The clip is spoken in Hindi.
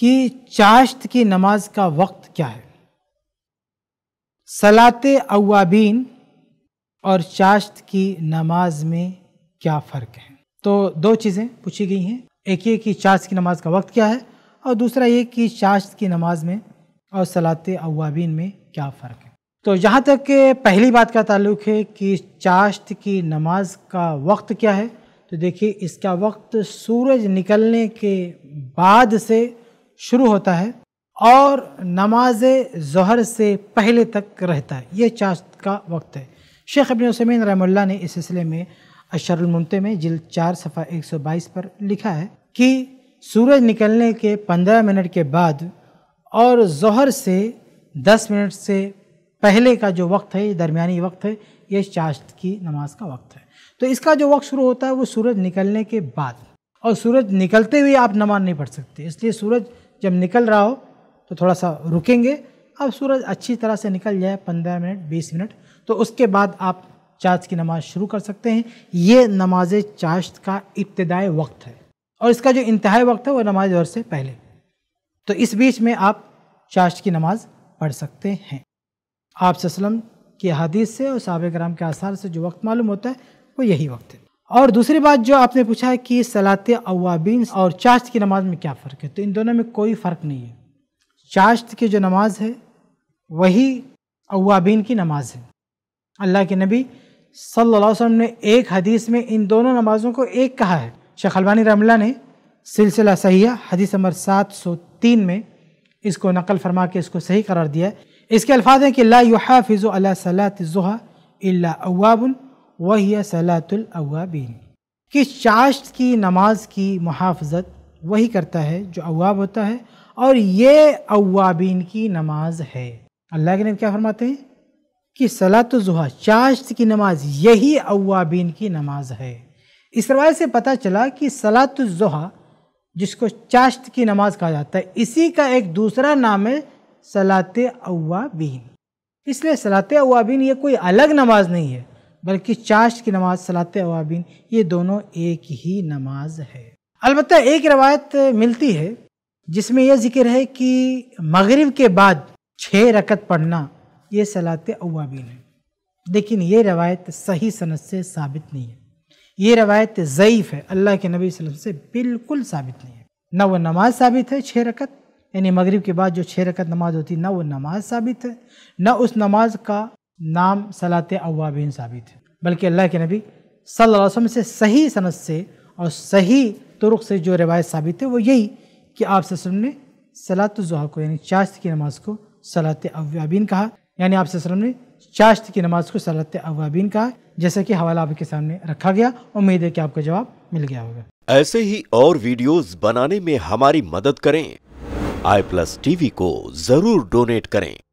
कि चाश्त की नमाज का वक्त क्या है सलात अवाबीन और चाश्त की नमाज में क्या फ़र्क है तो दो चीज़ें पूछी गई हैं एक ये कि चाश्त की नमाज का वक्त क्या है और दूसरा ये कि चाश्त की नमाज में और सलात अवाबीन में क्या फ़र्क है तो जहाँ तक पहली बात का ताल्लुक है कि चाश्त की नमाज का वक्त क्या है तो देखिए इसका वक्त सूरज निकलने के बाद से शुरू होता है और नमाज जहर से पहले तक रहता है ये चाश्त का वक्त है शेख अबिन वसमिन रहमल्ला ने इस सिलसिले में अशरमते में जिल चार सफ़ा 122 पर लिखा है कि सूरज निकलने के 15 मिनट के बाद और जहर से 10 मिनट से पहले का जो वक्त है दरमियानी वक्त है ये चाश्त की नमाज का वक्त है तो इसका जो वक्त शुरू होता है वो सूरज निकलने के बाद और सूरज निकलते हुए आप नमाज नहीं पढ़ सकते इसलिए सूरज जब निकल रहा हो तो थोड़ा सा रुकेंगे अब सूरज अच्छी तरह से निकल जाए पंद्रह मिनट बीस मिनट तो उसके बाद आप चाश की नमाज़ शुरू कर सकते हैं ये नमाज चाश्त का इब्तदाई वक्त है और इसका जो इंतहाई वक्त है वो नमाज और से पहले तो इस बीच में आप चाश्त की नमाज़ पढ़ सकते हैं आप वसलम की हदीस से और साहब कराम के आसार से जो वक्त मालूम होता है वो यही वक्त है और दूसरी बात जो आपने पूछा है कि सलात अवाबिन और चाश्त की नमाज में क्या फ़र्क है तो इन दोनों में कोई फ़र्क नहीं है चाश्त की जो नमाज है वही अवाबिन की नमाज है अल्लाह के नबी सल्लल्लाहु अलैहि वसल्लम ने एक हदीस में इन दोनों नमाज़ों को एक कहा है शेख अलवानी रमला ने सिलसिला सहिया हदीस नंबर सात सौ तीन में इसको नकल फरमा के इसको सही करार दिया है इसके अल्फाज हैं कि ला फिजो अला सलात ज़ुहा अल्ला वही सलातुलवाबीन कि चाश्त की नमाज की मुहाफ़त वही करता है जो अवाब होता है और ये अवाबीन की नमाज है अल्लाह के नब क्या फरमाते हैं कि सलात जुहा चाश्त की नमाज यही अवाबीन की नमाज है इस रवायत से पता चला कि सलात जुहा जिसको चाश्त की नमाज कहा जाता है इसी का एक दूसरा नाम है सलात अवाबीन इसलिए सलात अवाबीन ये कोई अलग नमाज नहीं है बल्कि चाश्त की नमाज सलात अवाबिन ये दोनों एक ही नमाज है अलबत् एक रवायत मिलती है जिसमें यह जिक्र है कि मगरिब के बाद छः रकत पढ़ना ये सलात अवाबिन है लेकिन ये रवायत सही सनत से साबित नहीं है ये रवायत ज़यीफ़ है अल्लाह के नबी वसल्लम से बिल्कुल साबित नहीं है ना वो नमाज साबित है छः रकत यानी मगरिब के बाद जो छः रकत नमाज होती है ना वो नमाज साबित है ना उस नमाज का नाम सलात अवाबिन साबित है बल्कि अल्लाह के नबी सल्लल्लाहु अलैहि वसल्लम से सही सनत से और सही तुर्क से जो रिवायत साबित है वो यही कि आप वसम ने सलात जहा को यानी चाश्त की नमाज को सलात अवाबिन कहा यानी आप वसम ने चाश्त की नमाज को सलात अवाबिन कहा जैसा कि हवाला आपके सामने रखा गया उम्मीद है कि आपका जवाब मिल गया होगा ऐसे ही और वीडियोस बनाने में हमारी मदद करें आई प्लस टीवी को जरूर डोनेट करें